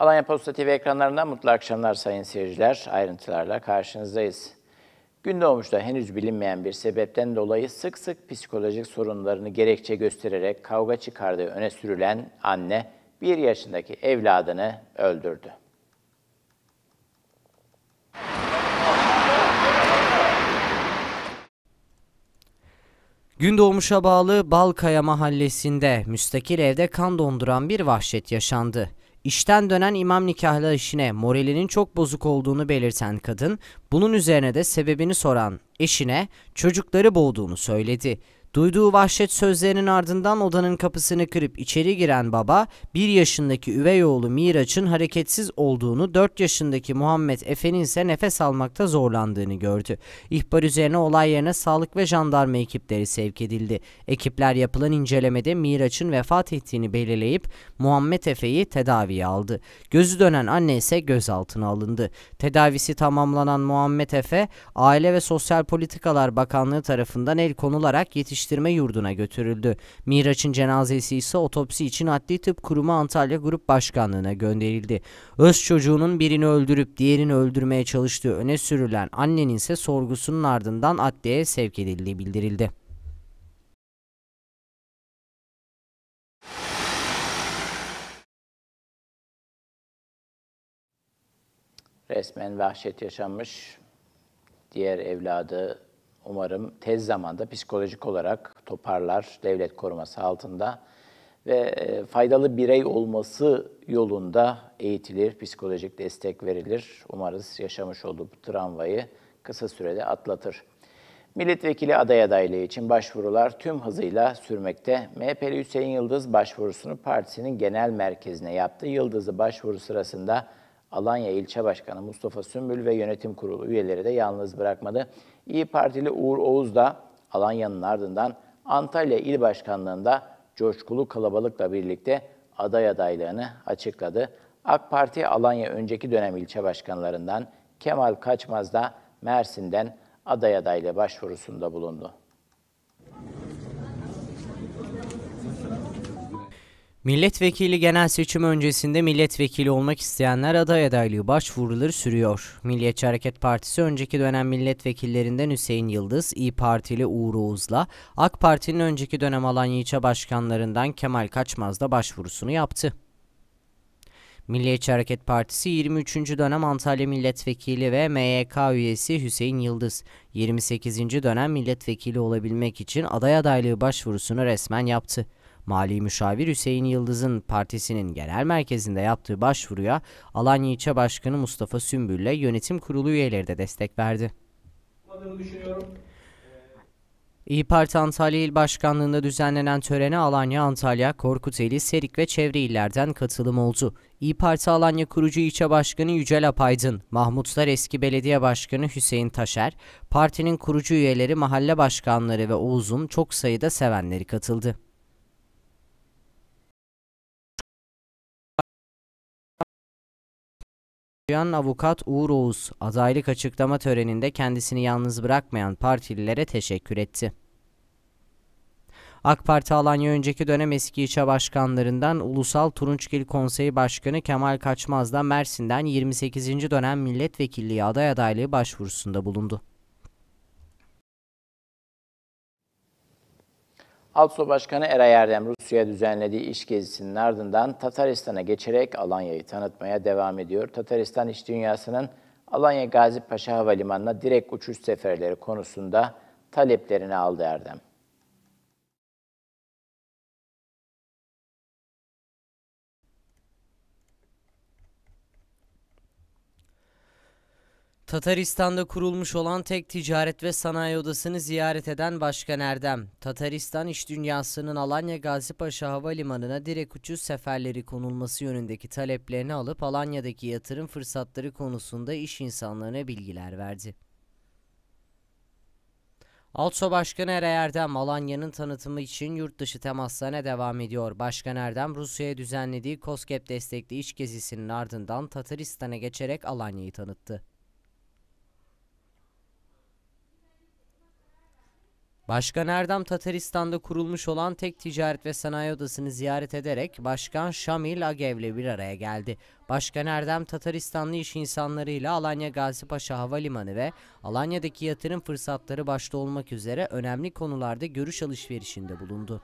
Alanya Posta TV ekranlarından mutlu akşamlar sayın seyirciler. Ayrıntılarla karşınızdayız. Gündoğmuş'ta henüz bilinmeyen bir sebepten dolayı sık sık psikolojik sorunlarını gerekçe göstererek kavga çıkardığı öne sürülen anne, bir yaşındaki evladını öldürdü. Gündoğmuş'a bağlı Balkaya mahallesinde müstakil evde kan donduran bir vahşet yaşandı. İşten dönen imam nikahlı işine moralinin çok bozuk olduğunu belirten kadın, bunun üzerine de sebebini soran eşine çocukları boğduğunu söyledi. Duyduğu vahşet sözlerinin ardından odanın kapısını kırıp içeri giren baba, 1 yaşındaki üvey oğlu Miraç'ın hareketsiz olduğunu, 4 yaşındaki Muhammed Efe'nin ise nefes almakta zorlandığını gördü. İhbar üzerine olay yerine sağlık ve jandarma ekipleri sevk edildi. Ekipler yapılan incelemede Miraç'ın vefat ettiğini belirleyip Muhammed Efe'yi tedaviye aldı. Gözü dönen anne ise gözaltına alındı. Tedavisi tamamlanan Muhammed Efe, Aile ve Sosyal Politikalar Bakanlığı tarafından el konularak yetiştirildi yetiştirme yurduna götürüldü. Miraç'ın cenazesi ise otopsi için Adli Tıp Kurumu Antalya Grup Başkanlığı'na gönderildi. Öz çocuğunun birini öldürüp diğerini öldürmeye çalıştığı öne sürülen annenin ise sorgusunun ardından adliyeye sevk edildiği bildirildi. Resmen vahşet yaşanmış. Diğer evladı umarım tez zamanda psikolojik olarak toparlar devlet koruması altında ve e, faydalı birey olması yolunda eğitilir, psikolojik destek verilir. Umarız yaşamış olduğu bu travmayı kısa sürede atlatır. Milletvekili aday adaylığı için başvurular tüm hızıyla sürmekte. MHP'li Hüseyin Yıldız başvurusunu partisinin genel merkezine yaptı. Yıldız'ı başvuru sırasında Alanya İlçe Başkanı Mustafa Sümbül ve yönetim kurulu üyeleri de yalnız bırakmadı. İyi Partili Uğur Oğuz da Alanya'nın ardından Antalya İl Başkanlığı'nda coşkulu kalabalıkla birlikte aday adaylığını açıkladı. AK Parti Alanya önceki dönem ilçe başkanlarından Kemal Kaçmaz da Mersin'den aday adaylığı başvurusunda bulundu. Milletvekili genel seçim öncesinde milletvekili olmak isteyenler aday adaylığı başvuruları sürüyor. Milliyetçi Hareket Partisi önceki dönem milletvekillerinden Hüseyin Yıldız, İyi Partili Uğur Oğuz'la, AK Parti'nin önceki dönem Alanya başkanlarından Kemal Kaçmaz da başvurusunu yaptı. Milliyetçi Hareket Partisi 23. dönem Antalya Milletvekili ve MYK üyesi Hüseyin Yıldız, 28. dönem milletvekili olabilmek için aday adaylığı başvurusunu resmen yaptı. Mali Müşavir Hüseyin Yıldız'ın partisinin genel merkezinde yaptığı başvuruya Alanya İlçe Başkanı Mustafa Sümbül ile yönetim kurulu üyeleri de destek verdi. Ee, İYİ Parti Antalya İl Başkanlığı'nda düzenlenen törene Alanya, Antalya, Korkuteli, Serik ve çevre illerden katılım oldu. İYİ Parti Alanya Kurucu İlçe Başkanı Yücel Apaydın, Mahmut eski belediye başkanı Hüseyin Taşer, partinin kurucu üyeleri, mahalle başkanları ve Oğuz'un çok sayıda sevenleri katıldı. Duyan avukat Uğur Oğuz, adaylık açıklama töreninde kendisini yalnız bırakmayan partililere teşekkür etti. AK Parti Alanya önceki dönem eski ilçe başkanlarından Ulusal Turunçgil Konseyi Başkanı Kemal Kaçmaz da Mersin'den 28. dönem milletvekilliği aday adaylığı başvurusunda bulundu. Altso Başkanı Eray Erdem Rusya'ya düzenlediği iş gezisinin ardından Tataristan'a geçerek Alanya'yı tanıtmaya devam ediyor. Tataristan iş dünyasının Alanya Gazi Paşa Havalimanı'na direkt uçuş seferleri konusunda taleplerini aldı Erdem. Tataristan'da kurulmuş olan tek ticaret ve sanayi odasını ziyaret eden Başkan Erdem, Tataristan iş dünyasının Alanya Gazipaşa Havalimanı'na direkt uçuş seferleri konulması yönündeki taleplerini alıp Alanya'daki yatırım fırsatları konusunda iş insanlarına bilgiler verdi. Altso Başkanı Eray Erdem, Alanya'nın tanıtımı için yurt dışı temaslarına devam ediyor. Başkan Erdem, Rusya'ya düzenlediği COSGAP destekli iş gezisinin ardından Tataristan'a geçerek Alanya'yı tanıttı. Başkan Erdem Tataristan'da kurulmuş olan tek ticaret ve sanayi odasını ziyaret ederek Başkan Şamil Agev ile bir araya geldi. Başkan Erdem Tataristanlı iş insanlarıyla Alanya Gazipaşa Havalimanı ve Alanya'daki yatırım fırsatları başta olmak üzere önemli konularda görüş alışverişinde bulundu.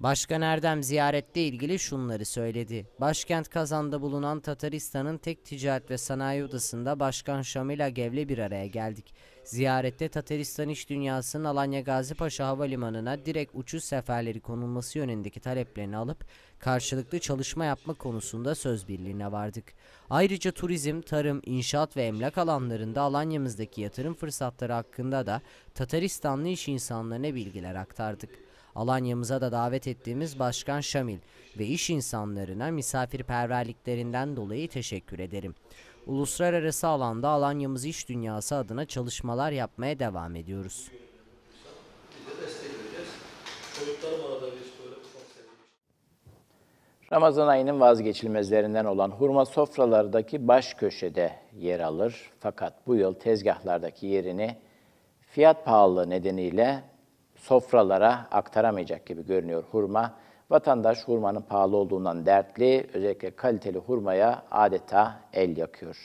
Başkan Erdem ziyarette ilgili şunları söyledi. Başkent Kazan'da bulunan Tataristan'ın tek ticaret ve sanayi odasında Başkan Şamil Agev'le bir araya geldik. Ziyarette Tataristan iş dünyasının Alanya Gazi Paşa Havalimanı'na direkt uçuş seferleri konulması yönündeki taleplerini alıp karşılıklı çalışma yapma konusunda söz birliğine vardık. Ayrıca turizm, tarım, inşaat ve emlak alanlarında Alanya'mızdaki yatırım fırsatları hakkında da Tataristanlı iş insanlarına bilgiler aktardık. Alanya'mıza da davet ettiğimiz Başkan Şamil ve iş insanlarına misafirperverliklerinden dolayı teşekkür ederim. Uluslararası alanda Alanya'mız iş dünyası adına çalışmalar yapmaya devam ediyoruz. Ramazan ayının vazgeçilmezlerinden olan hurma sofralardaki baş köşede yer alır. Fakat bu yıl tezgahlardaki yerini fiyat pahalılığı nedeniyle sofralara aktaramayacak gibi görünüyor hurma. Vatandaş hurmanın pahalı olduğundan dertli, özellikle kaliteli hurmaya adeta el yakıyor.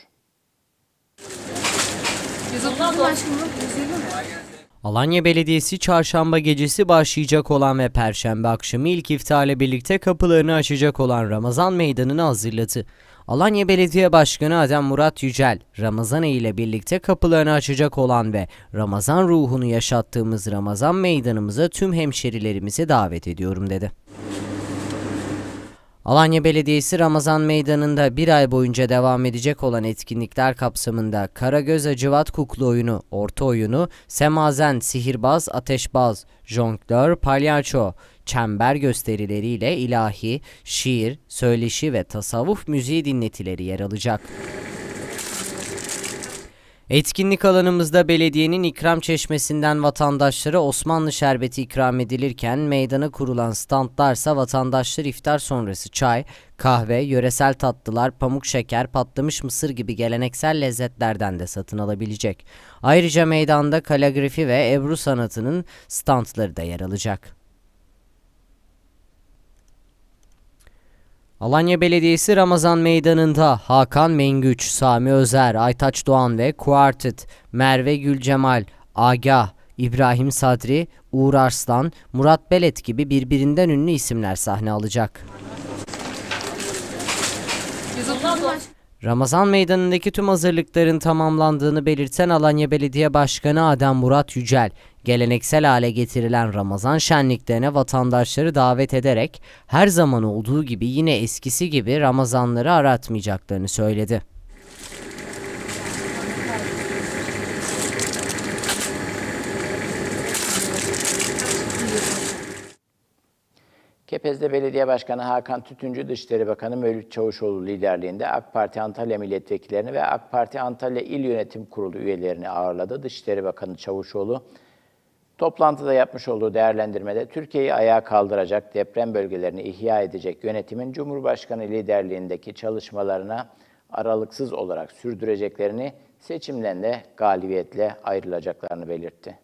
Alanya Belediyesi çarşamba gecesi başlayacak olan ve perşembe akşamı ilk iftarla birlikte kapılarını açacak olan Ramazan Meydanı'nı hazırladı. Alanya Belediye Başkanı Adem Murat Yücel, Ramazan ayı ile birlikte kapılarını açacak olan ve Ramazan ruhunu yaşattığımız Ramazan meydanımıza tüm hemşerilerimizi davet ediyorum dedi. Alanya Belediyesi Ramazan Meydanı'nda bir ay boyunca devam edecek olan etkinlikler kapsamında Karagöz Acıvat Kuklu Oyunu, Orta Oyunu, Semazen Sihirbaz Ateşbaz, Jonglör Palyaço, çember gösterileriyle ilahi, şiir, söyleşi ve tasavvuf müziği dinletileri yer alacak. Etkinlik alanımızda belediyenin ikram çeşmesinden vatandaşlara Osmanlı şerbeti ikram edilirken meydana kurulan standlarsa vatandaşlar iftar sonrası çay, kahve, yöresel tatlılar, pamuk şeker, patlamış mısır gibi geleneksel lezzetlerden de satın alabilecek. Ayrıca meydanda kaligrafi ve ebru sanatının standları da yer alacak. Alanya Belediyesi Ramazan Meydanı'nda Hakan Mengüç, Sami Özer, Aytaç Doğan ve Kuartet, Merve Gülcemal, Aga, İbrahim Sadri, Uğur Arslan, Murat Belet gibi birbirinden ünlü isimler sahne alacak. Ramazan Meydanı'ndaki tüm hazırlıkların tamamlandığını belirten Alanya Belediye Başkanı Adem Murat Yücel, geleneksel hale getirilen Ramazan şenliklerine vatandaşları davet ederek her zaman olduğu gibi yine eskisi gibi Ramazanları aratmayacaklarını söyledi. Kepez'de Belediye Başkanı Hakan Tütüncü, Dışişleri Bakanı Mevlüt Çavuşoğlu liderliğinde AK Parti Antalya milletvekillerini ve AK Parti Antalya İl Yönetim Kurulu üyelerini ağırladı. Dışişleri Bakanı Çavuşoğlu, toplantıda yapmış olduğu değerlendirmede Türkiye'yi ayağa kaldıracak, deprem bölgelerini ihya edecek yönetimin Cumhurbaşkanı liderliğindeki çalışmalarına aralıksız olarak sürdüreceklerini, seçimden de galibiyetle ayrılacaklarını belirtti.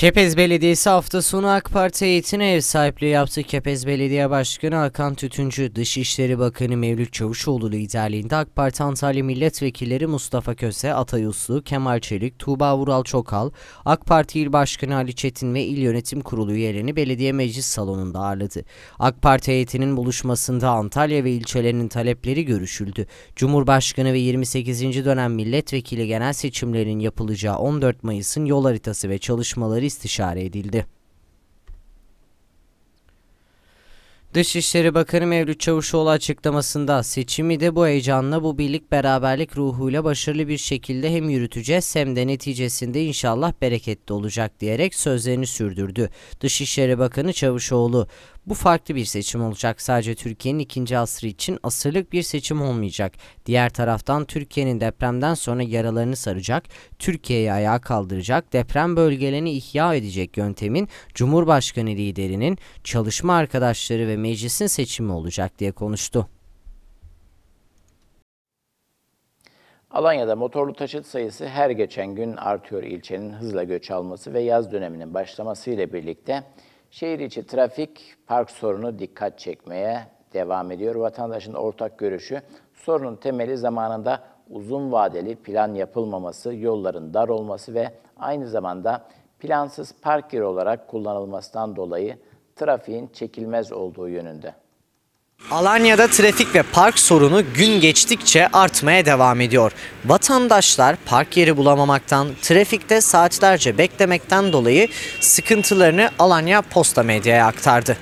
Kepez Belediyesi hafta sonu AK Parti heyetine ev sahipliği yaptı. Kepez Belediye Başkanı Hakan Tütüncü, Dışişleri Bakanı Mevlüt Çavuşoğlu liderliğinde AK Parti Antalya Milletvekilleri Mustafa Köse, Atay Uslu, Kemal Çelik, Tuğba Vural Çokal, AK Parti İl Başkanı Ali Çetin ve İl Yönetim Kurulu üyelerini belediye meclis salonunda ağırladı. AK Parti heyetinin buluşmasında Antalya ve ilçelerinin talepleri görüşüldü. Cumhurbaşkanı ve 28. dönem milletvekili genel seçimlerin yapılacağı 14 Mayıs'ın yol haritası ve çalışmaları istişare edildi. Dışişleri Bakanı Mevlüt Çavuşoğlu açıklamasında seçimi de bu heyecanla bu birlik beraberlik ruhuyla başarılı bir şekilde hem yürüteceğiz hem de neticesinde inşallah bereketli olacak diyerek sözlerini sürdürdü. Dışişleri Bakanı Çavuşoğlu bu farklı bir seçim olacak. Sadece Türkiye'nin ikinci asrı için asırlık bir seçim olmayacak. Diğer taraftan Türkiye'nin depremden sonra yaralarını saracak, Türkiye'yi ayağa kaldıracak, deprem bölgelerini ihya edecek yöntemin Cumhurbaşkanı liderinin çalışma arkadaşları ve meclisin seçimi olacak diye konuştu. Alanya'da motorlu taşıt sayısı her geçen gün artıyor. İlçenin hızla göç alması ve yaz döneminin başlamasıyla birlikte birlikte Şehir içi trafik, park sorunu dikkat çekmeye devam ediyor. Vatandaşın ortak görüşü sorunun temeli zamanında uzun vadeli plan yapılmaması, yolların dar olması ve aynı zamanda plansız park yeri olarak kullanılmasından dolayı trafiğin çekilmez olduğu yönünde. Alanya'da trafik ve park sorunu gün geçtikçe artmaya devam ediyor. Vatandaşlar park yeri bulamamaktan, trafikte saatlerce beklemekten dolayı sıkıntılarını Alanya Posta Medya'ya aktardı.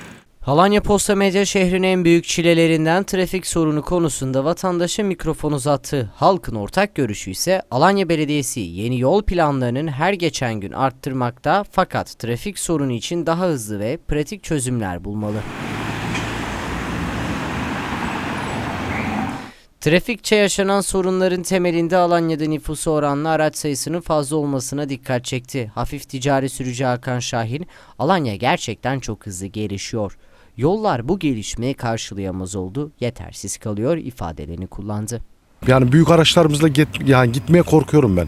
Alanya Posta Medya şehrin en büyük çilelerinden trafik sorunu konusunda vatandaşa mikrofon uzattı. Halkın ortak görüşü ise Alanya Belediyesi yeni yol planlarının her geçen gün arttırmakta fakat trafik sorunu için daha hızlı ve pratik çözümler bulmalı. Trafikçe yaşanan sorunların temelinde Alanya'da nüfusu oranlı araç sayısının fazla olmasına dikkat çekti. Hafif ticari sürücü Hakan Şahin, Alanya gerçekten çok hızlı gelişiyor. Yollar bu gelişmeye karşılayamaz oldu, yetersiz kalıyor ifadelerini kullandı. Yani büyük araçlarımızla git, yani gitmeye korkuyorum ben.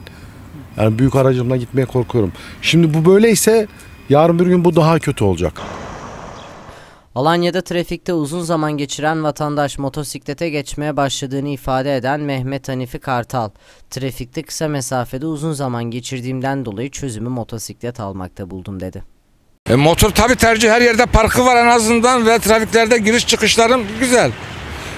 Yani büyük aracımla gitmeye korkuyorum. Şimdi bu böyleyse yarın bir gün bu daha kötü olacak. Alanya'da trafikte uzun zaman geçiren vatandaş motosiklete geçmeye başladığını ifade eden Mehmet Hanifi Kartal, trafikte kısa mesafede uzun zaman geçirdiğimden dolayı çözümü motosiklet almakta buldum dedi. E, motor tabi tercih her yerde parkı var en azından ve trafiklerde giriş çıkışlarım güzel.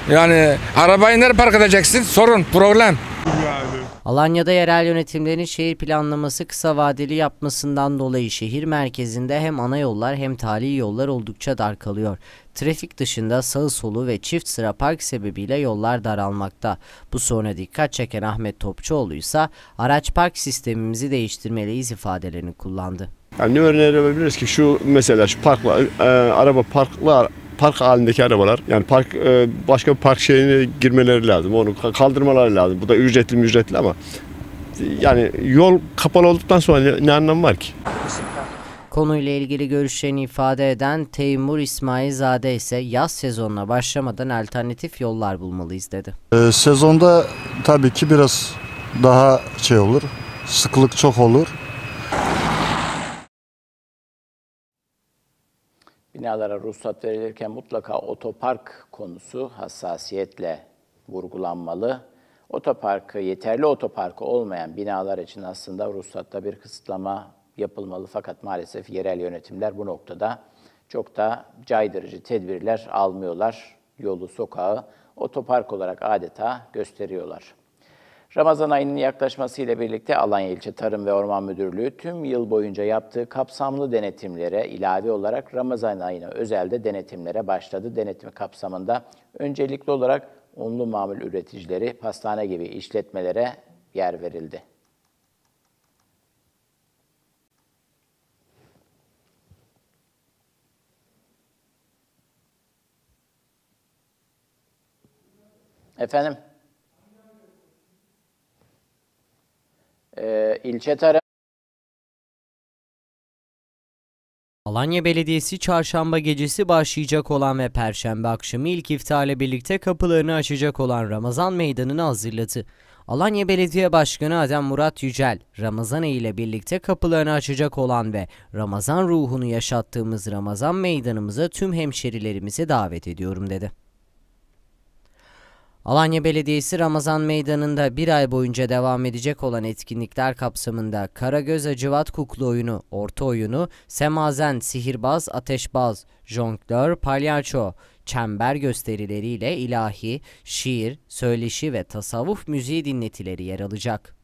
Yani arabayı nereye park edeceksin sorun problem. Yani. Alanya'da yerel yönetimlerin şehir planlaması kısa vadeli yapmasından dolayı şehir merkezinde hem ana yollar hem tali yollar oldukça dar kalıyor. Trafik dışında sağ solu ve çift sıra park sebebiyle yollar daralmakta. Bu soruna dikkat çeken Ahmet Topçuoğlu ise araç park sistemimizi değiştirmeliyiz ifadelerini kullandı. Yani ne verebiliriz ki şu mesela şu parkla, e, araba parklar park halindeki arabalar yani park e, başka bir park şeyine girmeleri lazım. Onu kaldırmaları lazım. Bu da ücretli mücretli ama yani yol kapalı olduktan sonra ne anlamı var ki? Konuyla ilgili görüşlerini ifade eden Teymur İsmailzade ise yaz sezonuna başlamadan alternatif yollar bulmalıyız dedi. Ee, sezonda tabii ki biraz daha şey olur. Sıklık çok olur. Binalara ruhsat verilirken mutlaka otopark konusu hassasiyetle vurgulanmalı. Otoparkı, yeterli otoparkı olmayan binalar için aslında ruhsatta bir kısıtlama yapılmalı. Fakat maalesef yerel yönetimler bu noktada çok da caydırıcı tedbirler almıyorlar. Yolu, sokağı otopark olarak adeta gösteriyorlar. Ramazan ayının yaklaşmasıyla birlikte Alanya İlçe Tarım ve Orman Müdürlüğü tüm yıl boyunca yaptığı kapsamlı denetimlere ilave olarak Ramazan ayına özelde denetimlere başladı. Denetim kapsamında öncelikli olarak unlu mamul üreticileri, pastane gibi işletmelere yer verildi. Efendim? ilçe tarafı Alanya Belediyesi çarşamba gecesi başlayacak olan ve perşembe akşamı ilk iftarla birlikte kapılarını açacak olan Ramazan Meydanı'nı hazırladı. Alanya Belediye Başkanı Adem Murat Yücel, Ramazan ayı ile birlikte kapılarını açacak olan ve Ramazan ruhunu yaşattığımız Ramazan Meydanımıza tüm hemşerilerimizi davet ediyorum dedi. Alanya Belediyesi Ramazan Meydanı'nda bir ay boyunca devam edecek olan etkinlikler kapsamında Karagöz Acıvat Kuklu oyunu, orta oyunu, semazen, sihirbaz, ateşbaz, jonglör, palyaço, çember gösterileriyle ilahi, şiir, söyleşi ve tasavvuf müziği dinletileri yer alacak.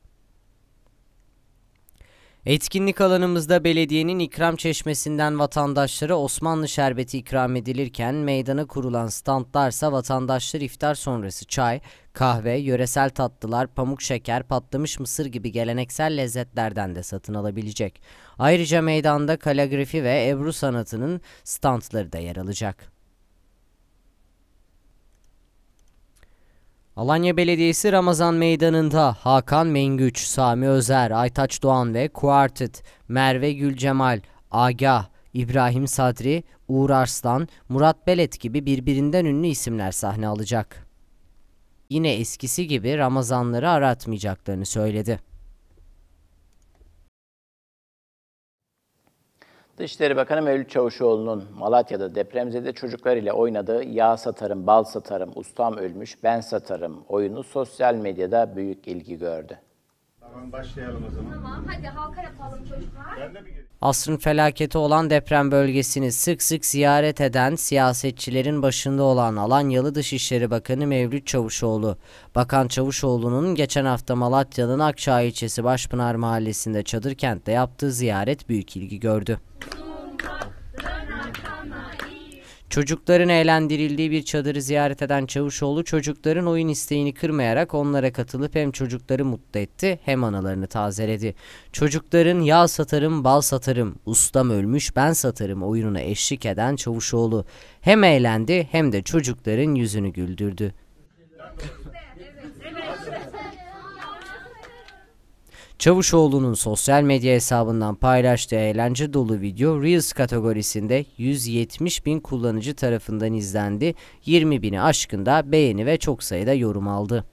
Etkinlik alanımızda belediyenin ikram çeşmesinden vatandaşlara Osmanlı şerbeti ikram edilirken meydana kurulan standlarsa vatandaşlar iftar sonrası çay, kahve, yöresel tatlılar, pamuk şeker, patlamış mısır gibi geleneksel lezzetlerden de satın alabilecek. Ayrıca meydanda kaligrafi ve ebru sanatının standları da yer alacak. Alanya Belediyesi Ramazan Meydanı'nda Hakan Mengüç, Sami Özer, Aytaç Doğan ve Kuartet, Merve Gülcemal, Agah, İbrahim Sadri, Uğur Arslan, Murat Belet gibi birbirinden ünlü isimler sahne alacak. Yine eskisi gibi Ramazanları aratmayacaklarını söyledi. Dışişleri Bakanı Mevlüt Çavuşoğlu'nun Malatya'da depremzede çocuklar ile oynadığı yağ satarım, bal satarım, ustam ölmüş, ben satarım oyunu sosyal medyada büyük ilgi gördü başlayalım o zaman. Tamam hadi halka yapalım çocuklar. Ben de bir Asrın felaketi olan deprem bölgesini sık sık ziyaret eden siyasetçilerin başında olan Alanyalı Dışişleri Bakanı Mevlüt Çavuşoğlu, Bakan Çavuşoğlu'nun geçen hafta Malatya'nın Akçay ilçesi Başpınar Mahallesi'nde Çadırkent'te yaptığı ziyaret büyük ilgi gördü. Çocukların eğlendirildiği bir çadırı ziyaret eden Çavuşoğlu çocukların oyun isteğini kırmayarak onlara katılıp hem çocukları mutlu etti hem analarını tazeledi. Çocukların yağ satarım bal satarım ustam ölmüş ben satarım oyununa eşlik eden Çavuşoğlu hem eğlendi hem de çocukların yüzünü güldürdü. Çavuşoğlu'nun sosyal medya hesabından paylaştığı eğlence dolu video Reels kategorisinde 170 bin kullanıcı tarafından izlendi, 20 bini aşkında beğeni ve çok sayıda yorum aldı.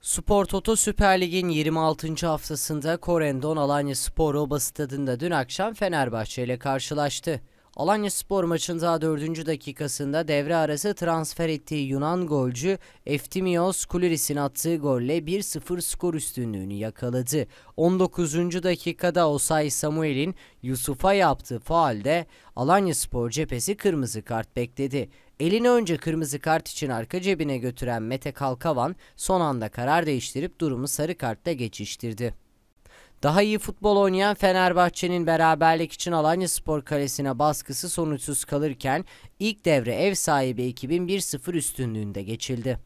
Spor Toto Süper Lig'in 26. haftasında Korendon Alanya Spor Oba Stadı'nda dün akşam Fenerbahçe ile karşılaştı. Alanya Spor maçın daha 4. dakikasında devre arası transfer ettiği Yunan golcü Eftimios Kuliris'in attığı golle 1-0 skor üstünlüğünü yakaladı. 19. dakikada Osay Samuel'in Yusuf'a yaptığı faalde Alanya Spor cephesi kırmızı kart bekledi. Elini önce kırmızı kart için arka cebine götüren Mete Kalkavan son anda karar değiştirip durumu sarı kartla geçiştirdi. Daha iyi futbol oynayan Fenerbahçe'nin beraberlik için Alanya Spor Kalesi'ne baskısı sonuçsuz kalırken ilk devre ev sahibi ekibin 1-0 üstünlüğünde geçildi.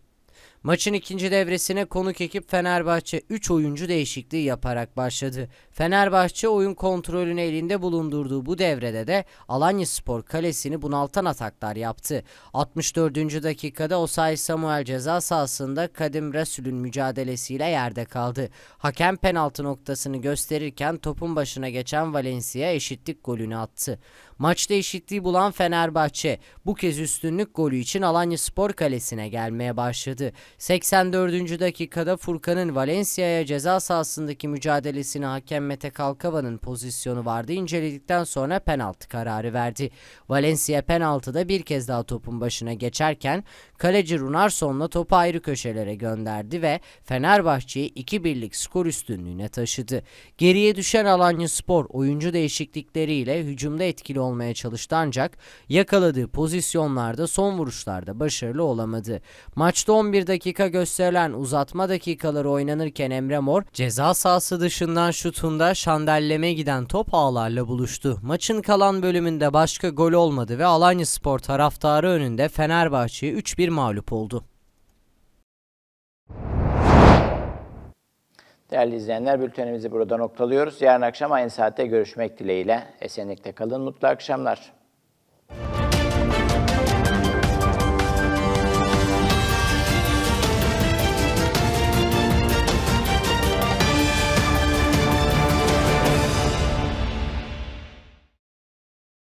Maçın ikinci devresine konuk ekip Fenerbahçe 3 oyuncu değişikliği yaparak başladı. Fenerbahçe oyun kontrolünü elinde bulundurduğu bu devrede de Alanya Spor kalesini bunaltan ataklar yaptı. 64. dakikada Osay Samuel ceza sahasında Kadim Resul'ün mücadelesiyle yerde kaldı. Hakem penaltı noktasını gösterirken topun başına geçen Valencia eşitlik golünü attı. Maçta eşitliği bulan Fenerbahçe bu kez üstünlük golü için Alanya Spor Kalesi'ne gelmeye başladı. 84. dakikada Furkan'ın Valencia'ya ceza sahasındaki mücadelesini hakem Mete Kalkava'nın pozisyonu vardı. İnceledikten sonra penaltı kararı verdi. Valencia penaltıda bir kez daha topun başına geçerken kaleci Runarsson'la topu ayrı köşelere gönderdi ve Fenerbahçe'yi 2-1'lik skor üstünlüğüne taşıdı. Geriye düşen Alanya Spor oyuncu değişiklikleriyle hücumda etkili olmaya çalıştı ancak yakaladığı pozisyonlarda son vuruşlarda başarılı olamadı. Maçta 11 dakika gösterilen uzatma dakikaları oynanırken Emre Mor ceza sahası dışından şutunda şandelleme giden top ağlarla buluştu. Maçın kalan bölümünde başka gol olmadı ve Alanya Spor taraftarı önünde Fenerbahçe 3-1 mağlup oldu. Değerli izleyenler, bültenimizi burada noktalıyoruz. Yarın akşam aynı saatte görüşmek dileğiyle. Esenlikte kalın, mutlu akşamlar.